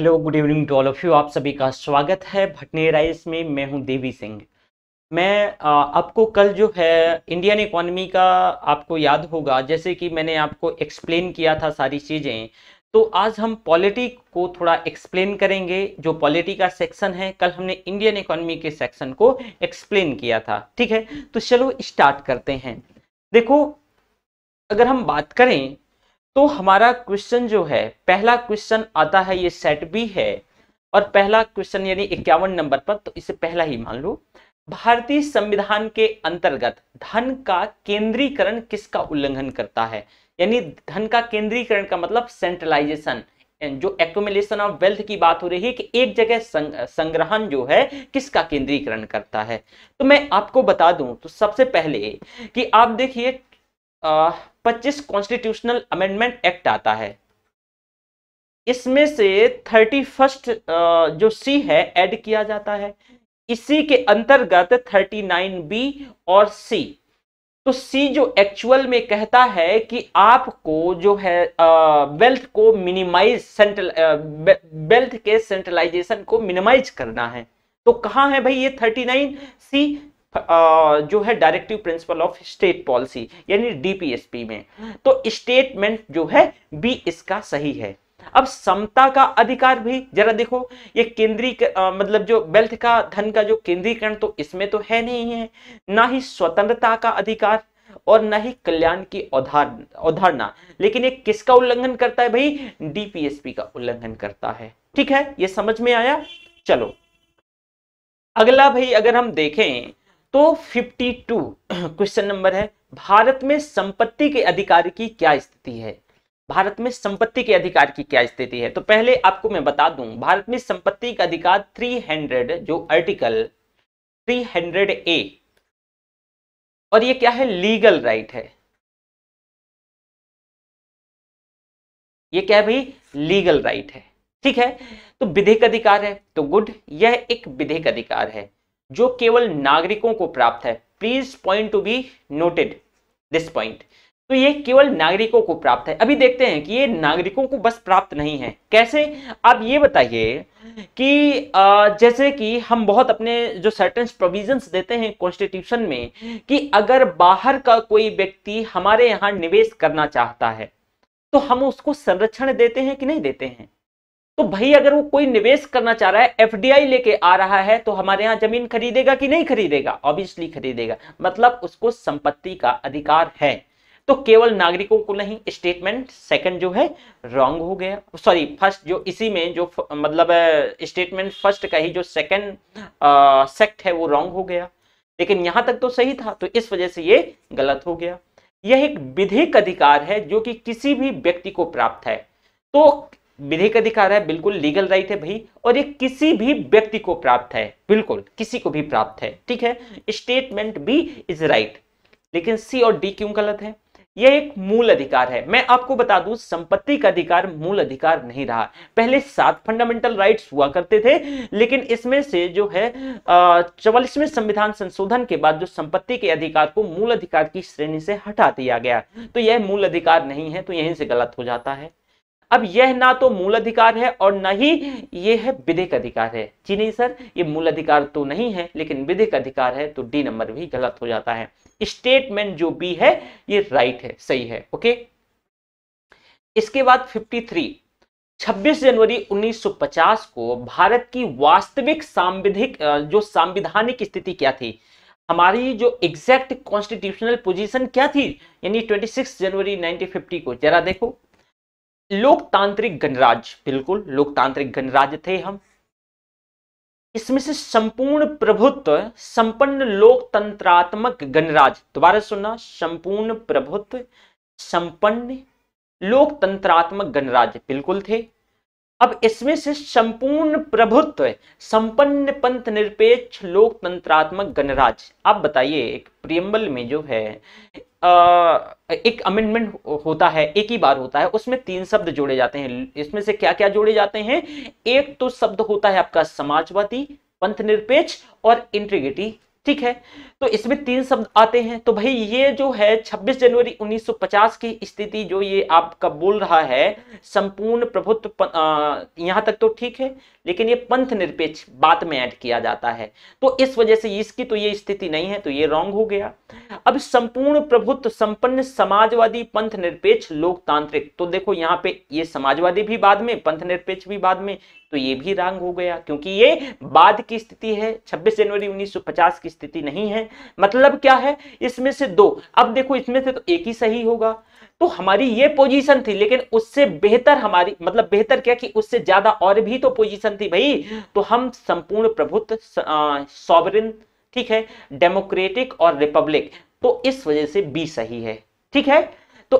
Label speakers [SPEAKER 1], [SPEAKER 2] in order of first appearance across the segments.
[SPEAKER 1] Hello good evening to all of you आप सभी का स्वागत है भटने राइस में मैं हूं देवी सिंह मैं आपको कल जो है इंडियन इकोनॉमी का आपको याद होगा जैसे कि मैंने आपको एक्सप्लेन किया था सारी चीज़ें तो आज हम पॉलिटी को थोड़ा एक्सप्लेन करेंगे जो पॉलिटी का सेक्शन है कल हमने इंडियन इकोनॉमी के सेक्शन को एक्सप्लेन किया था ठीक है तो चलो स्टार्ट करते हैं देखो अगर हम बात करें तो हमारा क्वेश्चन जो है पहला क्वेश्चन आता है ये सेट बी है और पहला क्वेश्चन यानी इक्यावन नंबर पर तो इसे पहला ही मान लो भारतीय संविधान के अंतर्गत धन का केंद्रीकरण किसका उल्लंघन करता है यानी धन का केंद्रीकरण का मतलब सेंट्रलाइजेशन जो एक्यूमुलेशन ऑफ वेल्थ की बात हो रही है कि एक जगह संग, संग्रहण जो है किसका केंद्रीकरण करता है तो मैं आपको बता दूं तो सबसे पहले कि आप देखिए 25 कॉन्स्टिट्यूशनल अमेंडमेंट एक्ट आता है इसमें से थर्टी फर्स्ट जो सी है ऐड किया जाता है इसी के अंतर्गत थर्टी नाइन बी और सी तो सी जो एक्चुअल में कहता है कि आपको जो है वेल्थ को मिनिमाइज सेंट्रल वेल्थ के सेंट्रलाइजेशन को मिनिमाइज करना है तो कहाँ है भाई ये 39 सी जो है directive principle of state policy यानी डीपीएसपी में तो स्टेटमेंट जो है बी इसका सही है अब समता का अधिकार भी जरा देखो ये केंद्रीय मतलब जो वेल्थ का धन का जो केंद्रीकरण तो इसमें तो है नहीं है ना ही स्वतंत्रता का अधिकार और ना ही कल्याण की अवधारणा लेकिन ये किसका उल्लंघन करता है भाई डीपीएसपी का उल्लंघन करता है ठीक है ये समझ में आया चलो अगला भाई अगर हम देखें तो 52 क्वेश्चन नंबर है भारत में संपत्ति के अधिकार की क्या स्थिति है भारत में संपत्ति के अधिकार की क्या स्थिति है तो पहले आपको मैं बता दूं भारत में संपत्ति का अधिकार 300 जो आर्टिकल 300 ए और ये क्या है लीगल राइट है ये क्या है भाई लीगल राइट है ठीक है तो विधेयक अधिकार है तो गुड यह एक विधेयक अधिकार है जो केवल नागरिकों को प्राप्त है please point to be noted this point तो ये केवल नागरिकों को प्राप्त है अभी देखते हैं कि ये नागरिकों को बस प्राप्त नहीं है कैसे आप ये बताइए कि जैसे कि हम बहुत अपने जो सर्टन प्रोविजंस देते हैं कॉन्स्टिट्यूशन में कि अगर बाहर का कोई व्यक्ति हमारे यहाँ निवेश करना चाहता है तो हम उसको संरक्षण देते हैं कि नहीं देते हैं तो भाई अगर वो कोई निवेश करना चाह रहा है एफडीआई लेके आ रहा है तो हमारे यहाँ जमीन खरीदेगा कि नहीं खरीदेगा ऑब्वियसली खरीदेगा मतलब उसको संपत्ति का अधिकार है तो केवल नागरिकों को नहीं स्टेटमेंट सेकंड जो है रॉन्ग हो गया सॉरी फर्स्ट जो इसी में जो मतलब स्टेटमेंट फर्स्ट का ही जो सेकंड सेक्ट है वो रॉन्ग हो गया लेकिन यहां तक तो सही था तो इस वजह से ये गलत हो गया यह एक विधिक अधिकार है जो कि किसी भी व्यक्ति को प्राप्त है तो विधिक अधिकार है बिल्कुल लीगल राइट है भाई और ये किसी भी व्यक्ति को प्राप्त है बिल्कुल किसी को भी प्राप्त है ठीक है स्टेटमेंट भी इज राइट लेकिन सी और डी क्यों गलत है यह एक मूल अधिकार है मैं आपको बता दूं संपत्ति का अधिकार मूल अधिकार नहीं रहा पहले सात फंडामेंटल राइट्स हुआ करते थे लेकिन इसमें से जो है चौवालीसवें संविधान संशोधन के बाद जो संपत्ति के अधिकार को मूल अधिकार की श्रेणी से हटा दिया गया तो यह मूल अधिकार नहीं है तो यहीं से गलत हो जाता है अब यह ना तो मूल अधिकार है और न ही यह है विधिक अधिकार है जी नहीं सर ये मूल अधिकार तो नहीं है लेकिन विधिक अधिकार है तो डी नंबर भी गलत हो जाता है स्टेटमेंट जो बी है ये राइट है सही है ओके इसके बाद 53 26 जनवरी 1950 को भारत की वास्तविक सांविधिक जो संविधानिक स्थिति क्या थी हमारी जो एग्जैक्ट कॉन्स्टिट्यूशनल पोजीशन क्या थी यानी 26 जनवरी 1950 को जरा देखो लोकतांत्रिक गणराज्य बिल्कुल लोकतांत्रिक गणराज्य थे हम इसमें से संपूर्ण प्रभुत्व संपन्न लोकतंत्रात्मक गणराज्य दोबारा सुनना संपूर्ण प्रभुत्व संपन्न लोकतंत्रात्मक गणराज्य बिल्कुल थे अब इसमें से संपूर्ण प्रभुत्व संपन्न पंथ निरपेक्ष लोकतंत्रात्मक गणराज्य आप बताइए एक प्रियम्बल में जो है एक अमेंडमेंट होता है एक ही बार होता है उसमें तीन शब्द जोड़े जाते हैं इसमें से क्या क्या जोड़े जाते हैं एक तो शब्द होता है आपका समाजवादी पंथ निरपेक्ष और इंटीग्रिटी ठीक है तो इसमें तीन शब्द आते हैं तो भाई ये जो है 26 जनवरी 1950 की स्थिति जो ये आपका बोल रहा है संपूर्ण प्रभुत्व यहाँ तक तो ठीक है लेकिन ये पंथ निरपेक्ष बात में ऐड किया जाता है तो इस वजह से इसकी तो ये स्थिति नहीं है तो ये रॉन्ग हो गया अब संपूर्ण प्रभुत्व संपन्न समाजवादी पंथ निरपेक्ष लोकतांत्रिक तो देखो यहाँ पे ये समाजवादी भी बाद में पंथ निरपेक्ष भी बाद में तो ये भी रॉन्ग हो गया क्योंकि ये बाद की स्थिति है छब्बीस जनवरी उन्नीस की स्थिति नहीं है मतलब क्या है इसमें से दो अब देखो इसमें से तो एक ही सही होगा तो हमारी ये पोजीशन थी लेकिन उससे बेहतर हमारी मतलब बेहतर क्या कि उससे ज्यादा और भी तो पोजीशन थी भाई तो हम संपूर्ण प्रभुत्व सॉवरिन ठीक है डेमोक्रेटिक और रिपब्लिक तो इस वजह से बी सही है ठीक है तो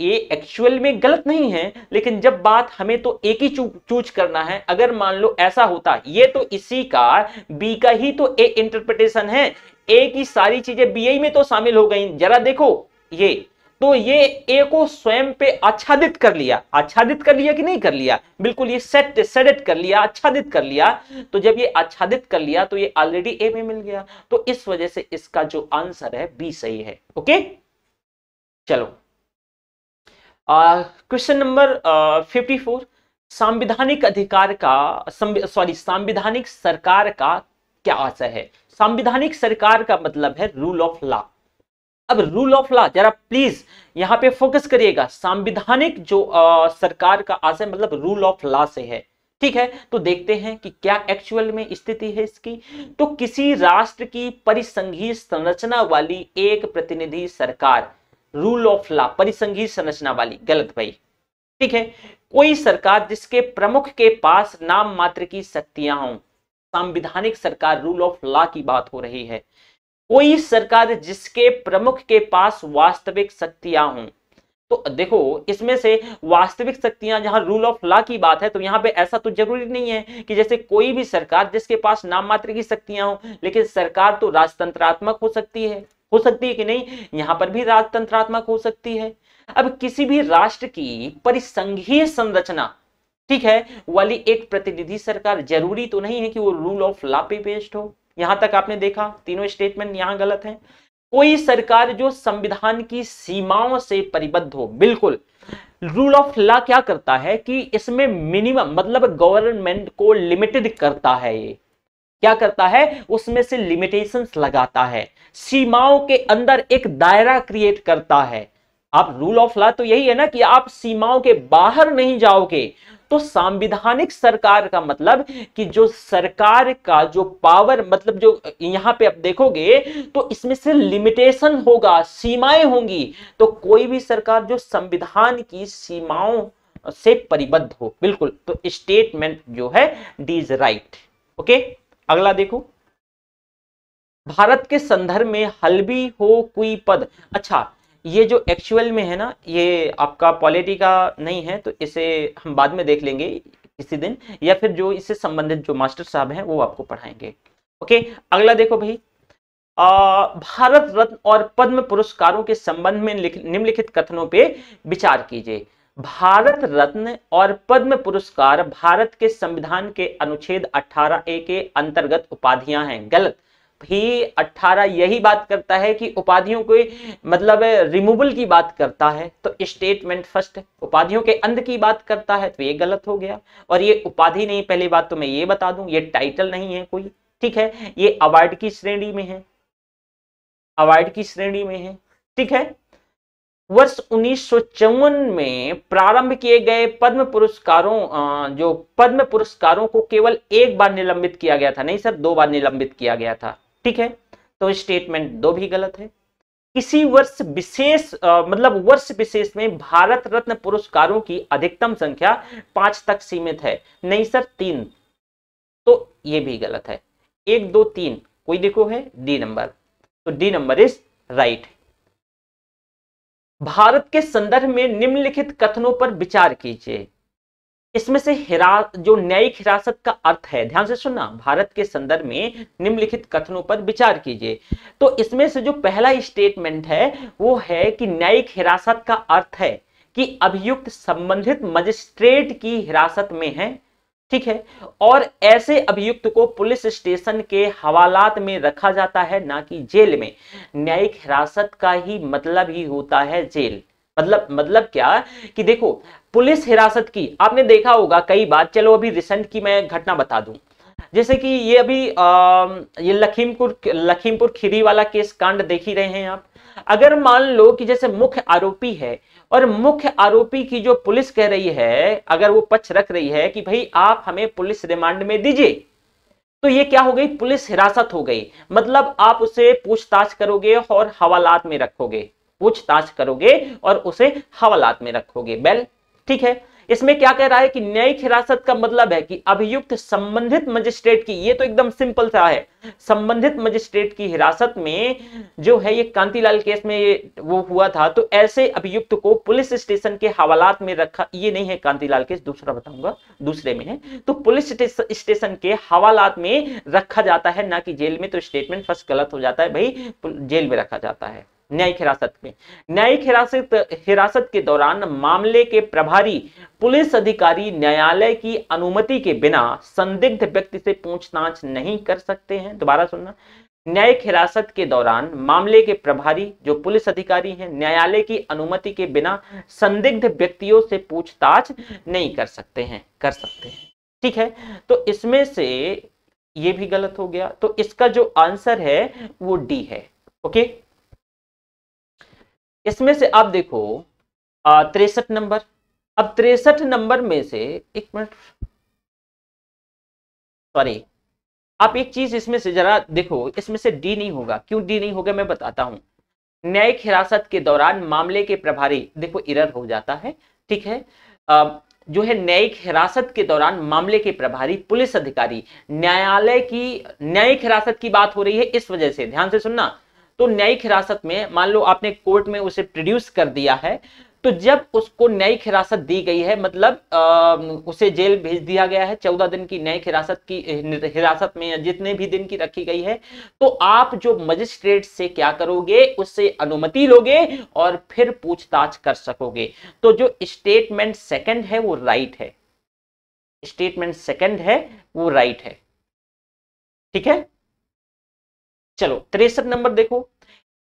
[SPEAKER 1] ये एक्चुअल में गलत नहीं है लेकिन जब बात हमें तो एक ही चूज करना है अगर मान लो ऐसा होता ये तो इसी का बी का ही तो ए इंटरप्रिटेशन है ए की सारी चीजें बी ए में तो शामिल हो गई जरा देखो ये तो ये ए को स्वयं पे आच्छादित कर लिया आच्छादित कर लिया कि नहीं कर लिया बिल्कुल ये सेट सेडेट कर लिया आच्छादित कर लिया तो जब ये आच्छादित कर लिया तो ये ऑलरेडी ए में मिल गया तो इस वजह से इसका जो आंसर है बी सही है ओके चलो क्वेश्चन नंबर फिफ्टी फोर संविधानिक अधिकार का सॉरी संविधानिक सरकार का क्या आशय है संविधानिक सरकार का मतलब है रूल ऑफ लॉ अब रूल ऑफ लॉ जरा प्लीज यहाँ पे फोकस करिएगा संविधानिक जो आ, सरकार का आशय मतलब रूल ऑफ लॉ से है ठीक है तो देखते हैं कि क्या एक्चुअल में स्थिति है इसकी तो किसी राष्ट्र की परिसंघी संरचना वाली एक प्रतिनिधि सरकार रूल ऑफ लॉ परिसंघी संरचना वाली गलत भाई ठीक है कोई सरकार जिसके प्रमुख के पास नाम मात्र की शक्तियां हों संविधानिक सरकार रूल ऑफ लॉ की बात हो रही है कोई सरकार जिसके प्रमुख के पास वास्तविक शक्तियां हों तो देखो इसमें से वास्तविक शक्तियां जहां रूल ऑफ लॉ की बात है तो यहां पे ऐसा तो जरूरी नहीं है कि जैसे कोई भी सरकार जिसके पास नाम मात्र की शक्तियां हो लेकिन सरकार तो राजतंत्रात्मक हो सकती है हो सकती है कि नहीं यहां पर भी राजतंत्रात्मक हो सकती है अब किसी भी राष्ट्र की परिसंघीय संरचना ठीक है वाली एक प्रतिनिधि सरकार जरूरी तो नहीं है कि वो रूल ऑफ लॉ पे बेस्ड हो यहां तक आपने देखा तीनों स्टेटमेंट यहां गलत है कोई सरकार जो संविधान की सीमाओं से परिबद्ध हो बिल्कुल रूल ऑफ लॉ क्या करता है कि इसमें मिनिमम मतलब गवर्नमेंट को लिमिटेड करता है ये क्या करता है उसमें से लिमिटेशंस लगाता है सीमाओं के अंदर एक दायरा क्रिएट करता है आप रूल ऑफ लॉ तो यही है ना कि आप सीमाओं के बाहर नहीं जाओगे तो संविधानिक सरकार का मतलब कि जो सरकार का जो पावर मतलब जो यहां पे आप देखोगे तो इसमें से लिमिटेशन होगा सीमाएं होंगी तो कोई भी सरकार जो संविधान की सीमाओं से परिबद्ध हो बिल्कुल तो स्टेटमेंट जो है डी इज राइट ओके अगला देखो भारत के संदर्भ में हल्बी हो कोई पद अच्छा ये जो एक्चुअल में है ना ये आपका पॉलिटी का नहीं है तो इसे हम बाद में देख लेंगे किसी दिन या फिर जो इससे संबंधित जो मास्टर साहब हैं वो आपको पढ़ाएंगे ओके अगला देखो भाई आ, भारत रत्न और पद्म पुरस्कारों के संबंध में निम्नलिखित कथनों पे विचार कीजिए भारत रत्न और पद्म पुरस्कार भारत के संविधान के अनुच्छेद 18 ए के अंतर्गत उपाधियां हैं गलत ही 18 यही बात करता है कि उपाधियों के मतलब रिमूवल की बात करता है तो स्टेटमेंट फर्स्ट उपाधियों के अंत की बात करता है तो ये गलत हो गया और ये उपाधि नहीं पहली बात तो मैं ये बता दूं ये टाइटल नहीं है कोई ठीक है ये अवार्ड की श्रेणी में है अवार्ड की श्रेणी में है ठीक है वर्ष उन्नीस में प्रारंभ किए गए पद्म पुरस्कारों जो पद्म पुरस्कारों को केवल एक बार निलंबित किया गया था नहीं सर दो बार निलंबित किया गया था ठीक है तो स्टेटमेंट दो भी गलत है किसी वर्ष विशेष मतलब वर्ष विशेष में भारत रत्न पुरस्कारों की अधिकतम संख्या पांच तक सीमित है नहीं सर तीन तो ये भी गलत है एक दो तीन कोई देखो है डी नंबर तो D number is right Bharat के संदर्भ में निम्नलिखित कथनों पर विचार कीजिए इसमें से हिरा जो न्यायिक हिरासत का अर्थ है ध्यान से सुनना भारत के संदर्भ में निम्नलिखित कथनों पर विचार कीजिए तो इसमें से जो पहला स्टेटमेंट है वो है कि न्यायिक हिरासत का अर्थ है कि अभियुक्त संबंधित मजिस्ट्रेट की हिरासत में है ठीक है और ऐसे अभियुक्त को पुलिस स्टेशन के हवालात में रखा जाता है ना कि जेल में न्यायिक हिरासत का ही मतलब ही होता है जेल मतलब मतलब क्या कि देखो पुलिस हिरासत की आपने देखा होगा कई बार चलो अभी रिसेंट की मैं घटना बता दूं जैसे कि ये अभी आ, ये लखीमपुर लखीमपुर खीरी वाला केस कांड देख ही रहे हैं आप अगर मान लो कि जैसे मुख्य आरोपी है और मुख्य आरोपी की जो पुलिस कह रही है अगर वो पक्ष रख रही है कि भाई आप हमें पुलिस रिमांड में दीजिए तो ये क्या हो गई पुलिस हिरासत हो गई मतलब आप उसे पूछताछ करोगे और हवालात में रखोगे पूछताछ करोगे और उसे हवालात में रखोगे बेल ठीक है इसमें क्या कह रहा है कि न्यायिक हिरासत का मतलब है कि अभियुक्त संबंधित मजिस्ट्रेट की ये तो एकदम सिंपल सा है संबंधित मजिस्ट्रेट की हिरासत में जो है ये कांतीलाल केस में ये वो हुआ था तो ऐसे अभियुक्त को पुलिस स्टेशन के हवालात में रखा ये नहीं है कांतीलाल केस दूसरा बताऊंगा दूसरे में है तो पुलिस स्टेशन के हवालात में रखा जाता है ना कि जेल में तो स्टेटमेंट फर्स्ट गलत हो जाता है भाई जेल में रखा जाता है न्यायिक हिरासत में न्यायिक हिरासत हिरासत के दौरान मामले के प्रभारी पुलिस अधिकारी न्यायालय की अनुमति के बिना संदिग्ध व्यक्ति से पूछताछ नहीं कर सकते हैं दोबारा सुनना न्यायिक हिरासत के दौरान मामले के प्रभारी जो पुलिस अधिकारी हैं न्यायालय की अनुमति के बिना संदिग्ध व्यक्तियों से पूछताछ नहीं कर सकते हैं कर सकते हैं ठीक है तो इसमें से ये भी गलत हो गया तो इसका जो आंसर है वो डी है ओके इसमें से आप देखो तिरसठ नंबर अब तिरसठ नंबर में से एक मिनट सॉरी आप एक चीज इसमें से जरा देखो इसमें से डी नहीं होगा क्यों डी नहीं होगा मैं बताता हूं न्यायिक हिरासत के दौरान मामले के प्रभारी देखो इरर हो जाता है ठीक है आ, जो है न्यायिक हिरासत के दौरान मामले के प्रभारी पुलिस अधिकारी न्यायालय की न्यायिक हिरासत की बात हो रही है इस वजह से ध्यान से सुनना तो न्यायिक हिरासत में मान लो आपने कोर्ट में उसे प्रोड्यूस कर दिया है तो जब उसको न्यायिक हिरासत दी गई है मतलब आ, उसे जेल भेज दिया गया है चौदह दिन की न्यायिक हिरासत की हिरासत में जितने भी दिन की रखी गई है तो आप जो मजिस्ट्रेट से क्या करोगे उससे अनुमति लोगे और फिर पूछताछ कर सकोगे तो जो स्टेटमेंट सेकंड है वो राइट है स्टेटमेंट सेकंड है वो राइट है ठीक है चलो तिरसठ नंबर देखो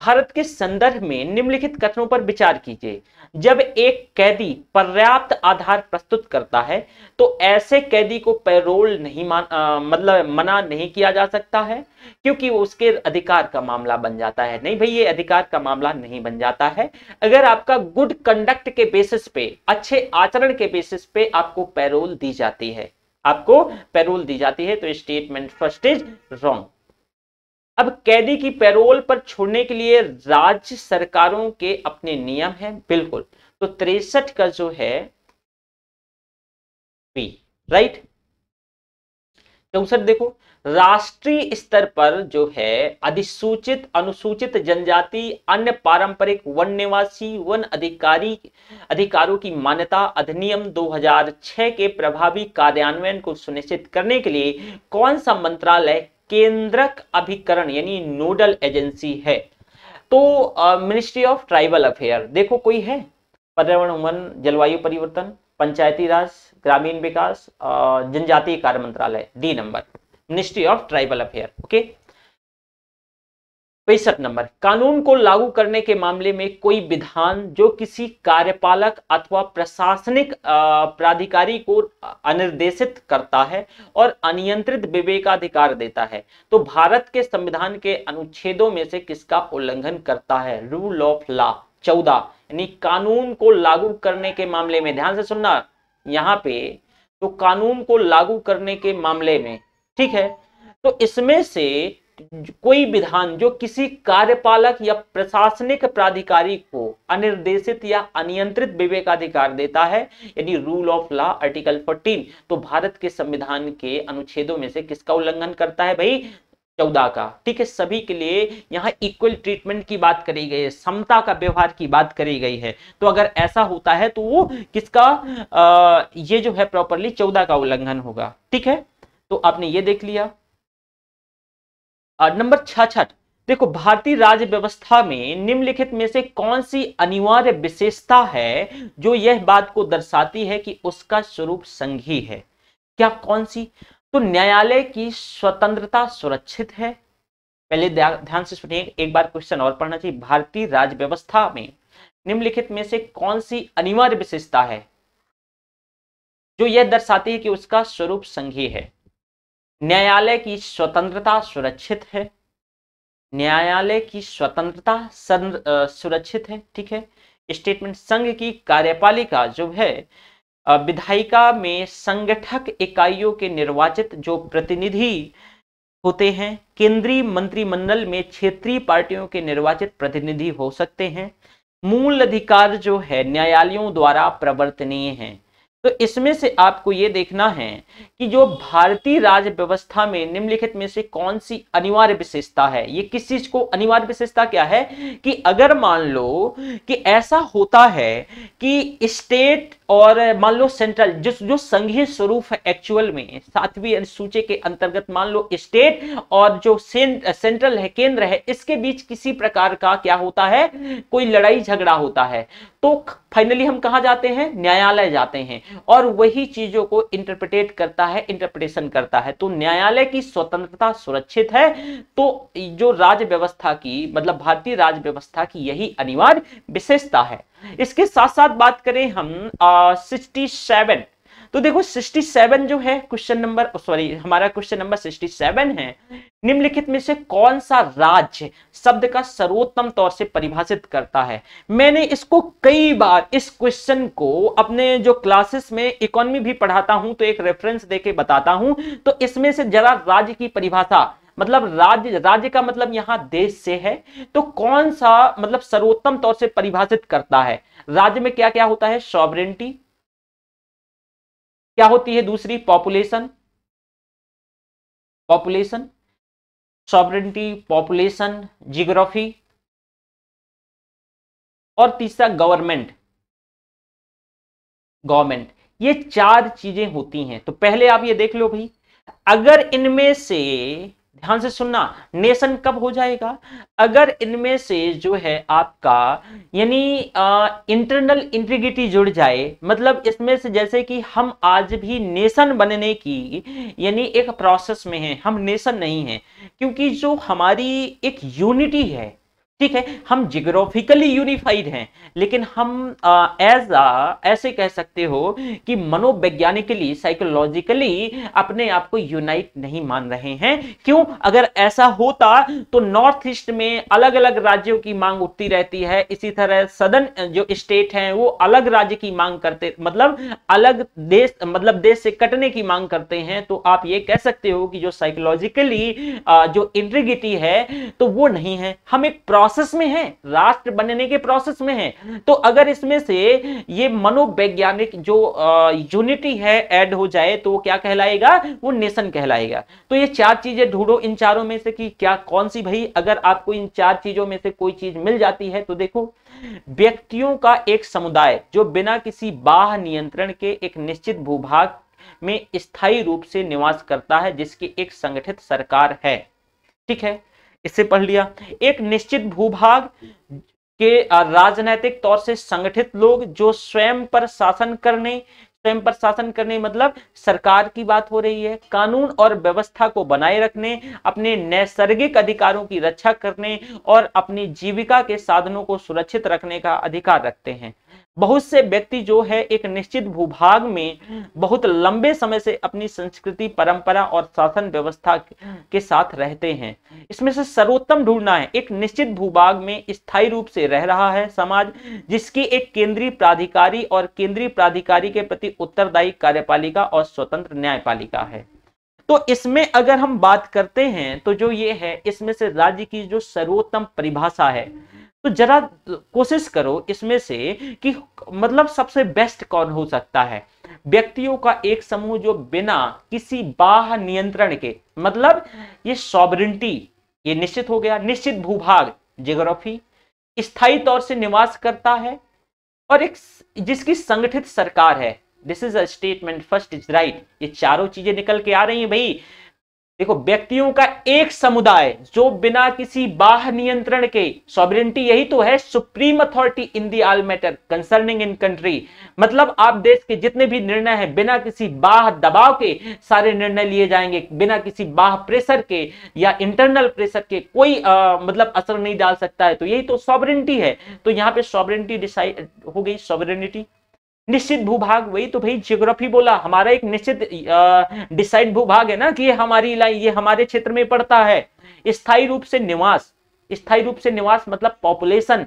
[SPEAKER 1] भारत के संदर्भ में निम्नलिखित कथनों पर विचार कीजिए जब एक कैदी पर्याप्त आधार प्रस्तुत करता है तो ऐसे कैदी को पैरोल नहीं मान आ, मतलब मना नहीं किया जा सकता है क्योंकि वो उसके अधिकार का मामला बन जाता है नहीं भाई ये अधिकार का मामला नहीं बन जाता है अगर आपका गुड कंडक्ट के बेसिस पे अच्छे आचरण के बेसिस पे आपको पैरोल दी जाती है आपको पैरोल दी जाती है तो स्टेटमेंट फर्स्ट इज रॉन्ग अब कैदी की पैरोल पर छोड़ने के लिए राज्य सरकारों के अपने नियम हैं बिल्कुल तो तिरसठ का जो है पी राइट चौसठ देखो राष्ट्रीय स्तर पर जो है अधिसूचित अनुसूचित जनजाति अन्य पारंपरिक वन निवासी वन अधिकारी अधिकारों की मान्यता अधिनियम 2006 के प्रभावी कार्यान्वयन को सुनिश्चित करने के लिए कौन सा मंत्रालय केंद्रक अभिकरण यानी नोडल एजेंसी है तो मिनिस्ट्री ऑफ ट्राइबल अफेयर देखो कोई है पर्यावरण वन जलवायु परिवर्तन पंचायती राज ग्रामीण विकास जनजातीय कार्य मंत्रालय D number ministry of tribal affair okay पैंसठ नंबर कानून को लागू करने के मामले में कोई विधान जो किसी कार्यपालक अथवा प्रशासनिक प्राधिकारी को अनिर्देशित करता है और अनियंत्रित विवेकाधिकार देता है तो भारत के संविधान के अनुच्छेदों में से किसका उल्लंघन करता है रूल ऑफ लॉ चौदह यानी कानून को लागू करने के मामले में ध्यान से सुनना यहाँ पे तो कानून को लागू करने के मामले में ठीक है तो इसमें से कोई विधान जो किसी कार्यपालक या प्रशासनिक प्राधिकारी को अनिर्देशित या अनियंत्रित विवेकाधिकार देता है यानी रूल ऑफ लॉ आर्टिकल 14 तो भारत के संविधान के अनुच्छेदों में से किसका उल्लंघन करता है भाई चौदह का ठीक है सभी के लिए यहाँ इक्वल ट्रीटमेंट की बात करी गई है समता का व्यवहार की बात करी गई है तो अगर ऐसा होता है तो वो किसका आ, ये जो है प्रॉपरली चौदह का उल्लंघन होगा ठीक है तो आपने ये देख लिया नंबर छाछठ देखो भारतीय राज्य व्यवस्था में निम्नलिखित में से कौन सी अनिवार्य विशेषता है जो यह बात को दर्शाती है कि उसका स्वरूप संघी है क्या कौन सी तो न्यायालय की स्वतंत्रता सुरक्षित है पहले ध्यान से सुनिए एक बार क्वेश्चन और पढ़ना चाहिए भारतीय राज्य व्यवस्था में निम्नलिखित में से कौन सी अनिवार्य विशेषता है जो यह दर्शाती है कि उसका स्वरूप संघी है न्यायालय की स्वतंत्रता सुरक्षित है न्यायालय की स्वतंत्रता सुरक्षित है ठीक है स्टेटमेंट संघ की कार्यपालिका जो है विधायिका में संगठक इकाइयों के निर्वाचित जो प्रतिनिधि होते हैं केंद्रीय मंत्रिमंडल में क्षेत्रीय पार्टियों के निर्वाचित प्रतिनिधि हो सकते हैं मूल अधिकार जो है न्यायालयों द्वारा प्रवर्तनीय है तो इसमें से आपको ये देखना है कि जो भारतीय राज्य व्यवस्था में निम्नलिखित में से कौन सी अनिवार्य विशेषता है ये किस चीज को अनिवार्य विशेषता क्या है कि अगर मान लो कि ऐसा होता है कि स्टेट और मान लो सेंट्रल जो जो संघीय स्वरूप है एक्चुअल में सातवीं अनुसूची के अंतर्गत मान लो स्टेट और जो सेंट्रल है केंद्र है इसके बीच किसी प्रकार का क्या होता है कोई लड़ाई झगड़ा होता है तो फाइनली हम कहा जाते हैं न्यायालय जाते हैं और वही चीजों को इंटरप्रिटेट करता है इंटरप्रिटेशन करता है तो न्यायालय की स्वतंत्रता सुरक्षित है तो जो राज्य व्यवस्था की मतलब भारतीय राज्य व्यवस्था की यही अनिवार्य विशेषता है इसके साथ साथ बात करें हम सिक्सटी सेवन तो देखो 67 जो है क्वेश्चन नंबर सॉरी हमारा क्वेश्चन नंबर 67 है निम्नलिखित में से कौन सा राज्य शब्द का सर्वोत्तम तौर से परिभाषित करता है मैंने इसको कई बार इस क्वेश्चन को अपने जो क्लासेस में इकोनॉमी भी पढ़ाता हूं तो एक रेफरेंस देके बताता हूं तो इसमें से जरा राज्य की परिभाषा मतलब राज्य राज्य का मतलब यहाँ देश से है तो कौन सा मतलब सर्वोत्तम तौर से परिभाषित करता है राज्य में क्या क्या होता है सॉबरेंटी क्या होती है दूसरी पॉपुलेशन पॉपुलेशन सॉब्रिटी पॉपुलेशन जियोग्राफी और तीसरा गवर्नमेंट गवर्नमेंट ये चार चीजें होती हैं तो पहले आप ये देख लो भाई अगर इनमें से ध्यान से सुनना नेशन कब हो जाएगा अगर इनमें से जो है आपका यानी इंटरनल इंटीग्रिटी जुड़ जाए मतलब इसमें से जैसे कि हम आज भी नेशन बनने की यानी एक प्रोसेस में हैं हम नेशन नहीं हैं क्योंकि जो हमारी एक यूनिटी है ठीक है हम जियोग्राफिकली यूनिफाइड हैं लेकिन हम एज ऐसे कह सकते हो कि मनोवैज्ञानिकली साइकोलॉजिकली अपने आप को यूनाइट नहीं मान रहे हैं क्यों अगर ऐसा होता तो नॉर्थ ईस्ट में अलग अलग राज्यों की मांग उठती रहती है इसी तरह सदन जो स्टेट हैं वो अलग राज्य की मांग करते मतलब अलग देश मतलब देश से कटने की मांग करते हैं तो आप ये कह सकते हो कि जो साइकोलॉजिकली जो इंट्रिगिटी है तो वो नहीं है हम एक प्रोसेस में है राष्ट्र बनने के प्रोसेस में है तो अगर इसमें से ये मनोवैज्ञानिक जो यूनिटी है ऐड हो जाए तो वो क्या कहलाएगा वो नेशन कहलाएगा तो ये चार चीजें ढूंढो इन चारों में से कि क्या कौन सी भाई अगर आपको इन चार चीजों में से कोई चीज मिल जाती है तो देखो व्यक्तियों का एक समुदाय जो बिना किसी बाह नियंत्रण के एक निश्चित भूभाग में स्थायी रूप से निवास करता है जिसकी एक संगठित सरकार है ठीक है इससे पढ़ लिया एक निश्चित भूभाग के राजनैतिक तौर से संगठित लोग जो स्वयं पर शासन करने स्वयं पर शासन करने मतलब सरकार की बात हो रही है कानून और व्यवस्था को बनाए रखने अपने नैसर्गिक अधिकारों की रक्षा करने और अपनी जीविका के साधनों को सुरक्षित रखने का अधिकार रखते हैं बहुत से व्यक्ति जो है एक निश्चित भूभाग में हम्म। बहुत लंबे समय से अपनी संस्कृति परंपरा और शासन व्यवस्था हम्म। के साथ रहते हैं इसमें से सर्वोत्तम ढूंढना है एक निश्चित भूभाग में स्थायी रूप से रह रहा है समाज जिसकी एक केंद्रीय प्राधिकारी और केंद्रीय प्राधिकारी के प्रति उत्तरदायी कार्यपालिका और स्वतंत्र न्यायपालिका है तो इसमें अगर हम बात करते हैं तो जो ये है इसमें से राज्य की जो सर्वोत्तम परिभाषा है तो जरा कोशिश करो इसमें से कि मतलब सबसे बेस्ट कौन हो सकता है व्यक्तियों का एक समूह जो बिना किसी बाह नियंत्रण के मतलब ये सॉबरिटी ये निश्चित हो गया निश्चित भूभाग जियोग्राफी स्थायी तौर से निवास करता है और एक जिसकी संगठित सरकार है this is a statement first is right ये चारों चीजें निकल के आ रही हैं भाई देखो व्यक्तियों का एक समुदाय जो बिना किसी बाह नियंत्रण के सॉबरिटी यही तो है supreme authority in the all matter concerning in country मतलब आप देश के जितने भी निर्णय हैं बिना किसी बाह दबाव के सारे निर्णय लिए जाएंगे बिना किसी बाह प्रेशर के या इंटरनल प्रेशर के कोई आ, मतलब असर नहीं डाल सकता है तो यही तो सॉबरिटी है तो यहाँ पे सॉबरिटी डिसाइड हो गई सॉबरिटी निश्चित भूभाग वही तो भाई जियोग्राफी बोला हमारा एक निश्चित डिसाइड भूभाग है ना कि हमारी ये हमारे क्षेत्र में पड़ता है स्थायी रूप से निवास स्थायी रूप से निवास मतलब पॉपुलेशन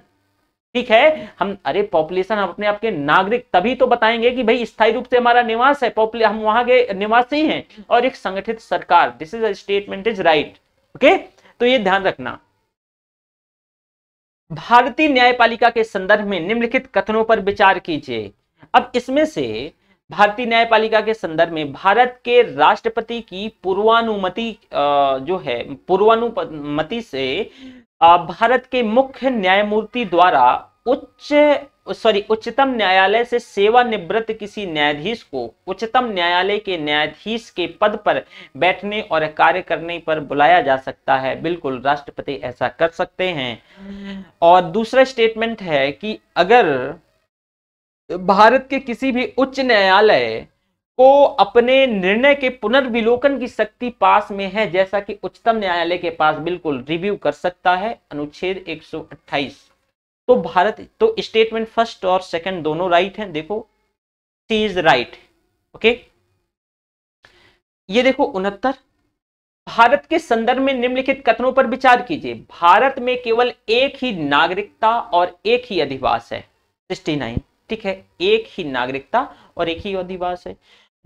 [SPEAKER 1] ठीक है हम अरे पॉपुलेशन हम अपने आपके नागरिक तभी तो बताएंगे कि भाई स्थायी रूप से हमारा निवास है हम वहां के निवासी हैं और एक संगठित सरकार this is statement is right okay तो ये ध्यान रखना भारतीय न्यायपालिका के संदर्भ में निम्नलिखित कथनों पर विचार कीजिए अब इसमें से भारतीय न्यायपालिका के संदर्भ में भारत के राष्ट्रपति की पूर्वानुमति जो है पूर्वानुमति से भारत के मुख्य न्यायमूर्ति द्वारा उच्च सॉरी उच्चतम न्यायालय से सेवानिवृत्त किसी न्यायाधीश को उच्चतम न्यायालय के न्यायाधीश के पद पर बैठने और कार्य करने पर बुलाया जा सकता है बिल्कुल राष्ट्रपति ऐसा कर सकते हैं और दूसरा स्टेटमेंट है कि अगर भारत के किसी भी उच्च न्यायालय को अपने निर्णय के पुनर्विलोकन की शक्ति पास में है जैसा कि उच्चतम न्यायालय के पास बिल्कुल रिव्यू कर सकता है अनुच्छेद 128 तो भारत तो स्टेटमेंट फर्स्ट और सेकंड दोनों राइट हैं देखो सी इज राइट ओके ये देखो उनहत्तर भारत के संदर्भ में निम्नलिखित कथनों पर विचार कीजिए भारत में केवल एक ही नागरिकता और एक ही अधिवास है सिक्सटी नाइन ठीक है एक ही नागरिकता और एक ही अधिवास है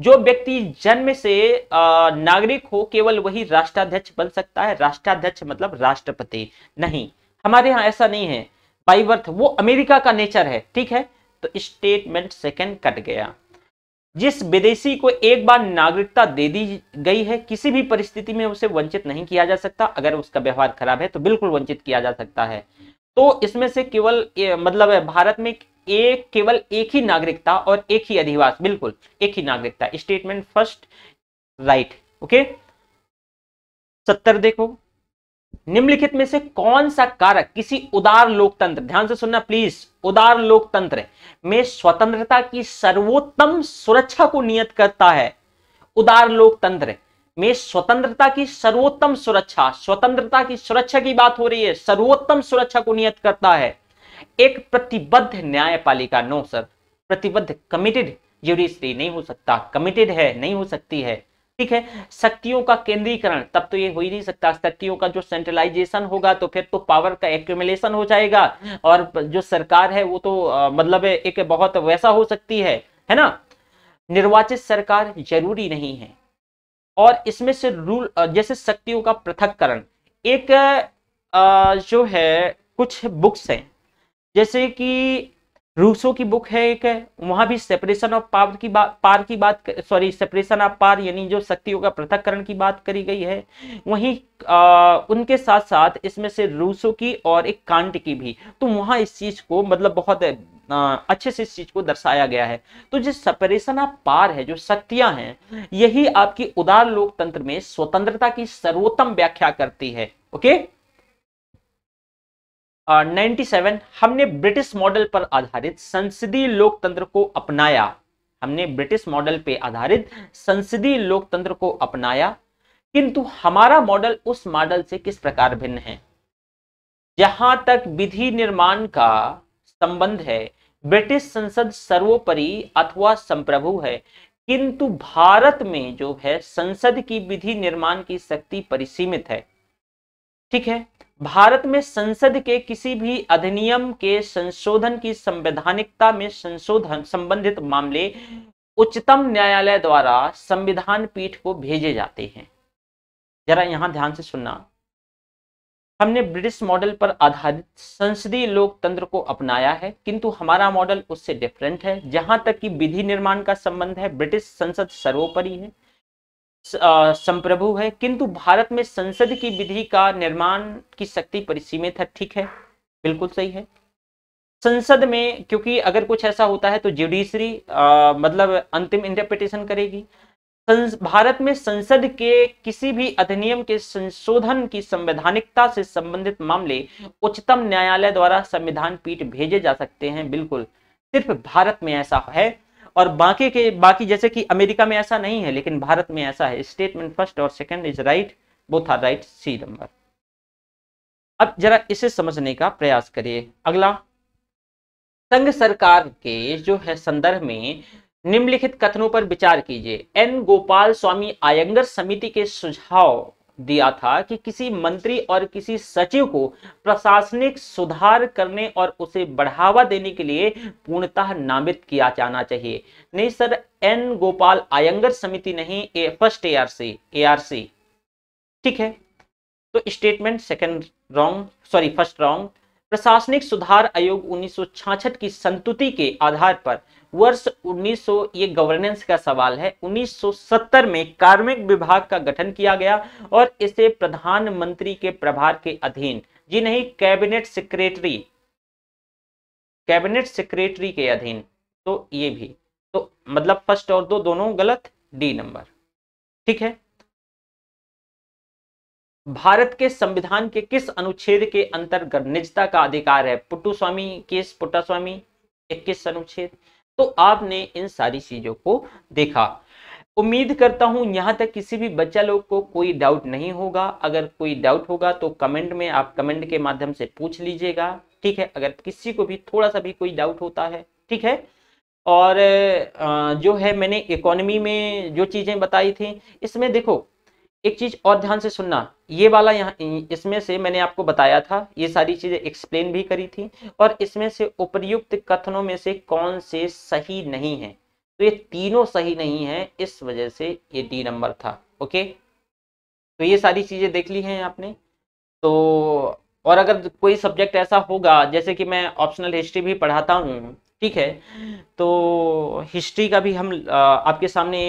[SPEAKER 1] जो व्यक्ति जन्म से नागरिक हो केवल वही राष्ट्राध्यक्ष बन सकता है राष्ट्राध्यक्ष मतलब राष्ट्रपति नहीं हमारे यहाँ ऐसा नहीं है बाई बर्थ वो अमेरिका का नेचर है ठीक है तो स्टेटमेंट सेकंड कट गया जिस विदेशी को एक बार नागरिकता दे दी गई है किसी भी परिस्थिति में उसे वंचित नहीं किया जा सकता अगर उसका व्यवहार खराब है तो बिल्कुल वंचित किया जा सकता है तो इसमें से केवल मतलब भारत में एक केवल एक ही नागरिकता और एक ही अधिवास बिल्कुल एक ही नागरिकता स्टेटमेंट फर्स्ट राइट ओके सत्तर देखो निम्नलिखित में से कौन सा कारक किसी उदार लोकतंत्र ध्यान से सुनना प्लीज उदार लोकतंत्र में स्वतंत्रता की सर्वोत्तम सुरक्षा को नियत करता है उदार लोकतंत्र में स्वतंत्रता की सर्वोत्तम सुरक्षा स्वतंत्रता की सुरक्षा की बात हो रही है सर्वोत्तम सुरक्षा को नियत करता है एक प्रतिबद्ध न्यायपालिका नो सर प्रतिबद्ध कमिटेड जुडिशरी नहीं हो सकता कमिटेड है नहीं हो सकती है ठीक है शक्तियों का केंद्रीकरण तब तो ये हो ही नहीं सकता शक्तियों का जो सेंट्रलाइजेशन होगा तो फिर तो पावर का एक्यूमुलेशन हो जाएगा और जो सरकार है वो तो आ, मतलब एक बहुत वैसा हो सकती है है ना निर्वाचित सरकार जरूरी नहीं है और इसमें से रूल जैसे शक्तियों का पृथककरण एक आ, जो है कुछ बुक्स हैं जैसे कि रूसो की बुक है एक वहां भी सेपरेशन ऑफ पावर की बात पार की बात सॉरी सेपरेशन ऑफ पार यानी जो शक्तियों का पृथककरण की बात करी गई है वहीं उनके साथ साथ इसमें से रूसो की और एक कांट की भी तो वहां इस चीज को मतलब बहुत आ, अच्छे से इस चीज को दर्शाया गया है तो जो सेपरेशन ऑफ पार है जो शक्तियां हैं यही आपकी उदार लोकतंत्र में स्वतंत्रता की सर्वोत्तम व्याख्या करती है ओके 97 हमने ब्रिटिश मॉडल पर आधारित संसदीय लोकतंत्र को अपनाया हमने ब्रिटिश मॉडल पर आधारित संसदीय लोकतंत्र को अपनाया किंतु हमारा मॉडल उस मॉडल से किस प्रकार भिन्न है जहां तक विधि निर्माण का संबंध है ब्रिटिश संसद सर्वोपरि अथवा संप्रभु है किंतु भारत में जो है संसद की विधि निर्माण की शक्ति परिसीमित है ठीक है भारत में संसद के किसी भी अधिनियम के संशोधन की संवैधानिकता में संशोधन संबंधित मामले उच्चतम न्यायालय द्वारा संविधान पीठ को भेजे जाते हैं जरा यहां ध्यान से सुनना हमने ब्रिटिश मॉडल पर आधारित संसदीय लोकतंत्र को अपनाया है किंतु हमारा मॉडल उससे डिफरेंट है जहां तक कि विधि निर्माण का संबंध है ब्रिटिश संसद सर्वोपरि है संप्रभु है किंतु भारत में संसद की विधि का निर्माण की शक्ति परिसीमित है ठीक है बिल्कुल सही है संसद में क्योंकि अगर कुछ ऐसा होता है तो जुडिशरी मतलब अंतिम इंटरप्रिटेशन करेगी भारत में संसद के किसी भी अधिनियम के संशोधन की संवैधानिकता से संबंधित मामले उच्चतम न्यायालय द्वारा संविधान पीठ भेजे जा सकते हैं बिल्कुल सिर्फ भारत में ऐसा है और बाकी के बाकी जैसे कि अमेरिका में ऐसा नहीं है लेकिन भारत में ऐसा है स्टेटमेंट फर्स्ट और सेकेंड इज राइट वो था राइट सी नंबर अब जरा इसे समझने का प्रयास करिए अगला संघ सरकार के जो है संदर्भ में निम्नलिखित कथनों पर विचार कीजिए एन गोपाल स्वामी आयंगर समिति के सुझाव दिया था कि किसी मंत्री और किसी सचिव को प्रशासनिक सुधार करने और उसे बढ़ावा देने के लिए पूर्णतः नामित किया जाना चाहिए नहीं सर एन गोपाल आयंगर समिति नहीं ए फर्स्ट आर सी ठीक है तो statement second wrong sorry first wrong प्रशासनिक सुधार आयोग 1966 की संतुति के आधार पर वर्ष 1900 ये गवर्नेंस का सवाल है 1970 में कार्मिक विभाग का गठन किया गया और इसे प्रधानमंत्री के प्रभार के अधीन जी नहीं कैबिनेट सेक्रेटरी कैबिनेट सेक्रेटरी के अधीन तो ये भी तो मतलब फर्स्ट और दो दोनों गलत डी नंबर ठीक है भारत के संविधान के किस अनुच्छेद के अंतर्गत निजता का अधिकार है पुट्टू स्वामी केस पुट्टा स्वामी इक्कीस अनुच्छेद तो आपने इन सारी चीजों को देखा उम्मीद करता हूं यहां तक किसी भी बच्चा लोग को कोई डाउट नहीं होगा अगर कोई डाउट होगा तो कमेंट में आप कमेंट के माध्यम से पूछ लीजिएगा ठीक है अगर किसी को भी थोड़ा सा भी कोई डाउट होता है ठीक है और जो है मैंने इकोनॉमी में जो चीजें बताई थी इसमें देखो एक चीज और ध्यान से सुनना ये वाला यहाँ इसमें से मैंने आपको बताया था ये सारी चीजें एक्सप्लेन भी करी थी और इसमें से उपयुक्त कथनों में से कौन से सही नहीं है तो ये तीनों सही नहीं है इस वजह से ये डी नंबर था ओके तो ये सारी चीजें देख ली हैं आपने तो और अगर कोई सब्जेक्ट ऐसा होगा जैसे कि मैं ऑप्शनल हिस्ट्री भी पढ़ाता हूँ ठीक है तो हिस्ट्री का भी हम आपके सामने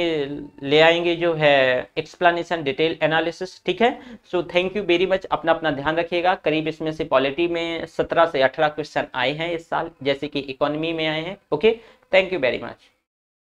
[SPEAKER 1] ले आएंगे जो है एक्सप्लेनेशन डिटेल एनालिसिस ठीक है so thank you very much अपना अपना ध्यान रखिएगा करीब इसमें से पॉलिटी में सत्रह से अठारह क्वेश्चन आए हैं इस साल जैसे कि इकोनॉमी में आए हैं okay thank you very much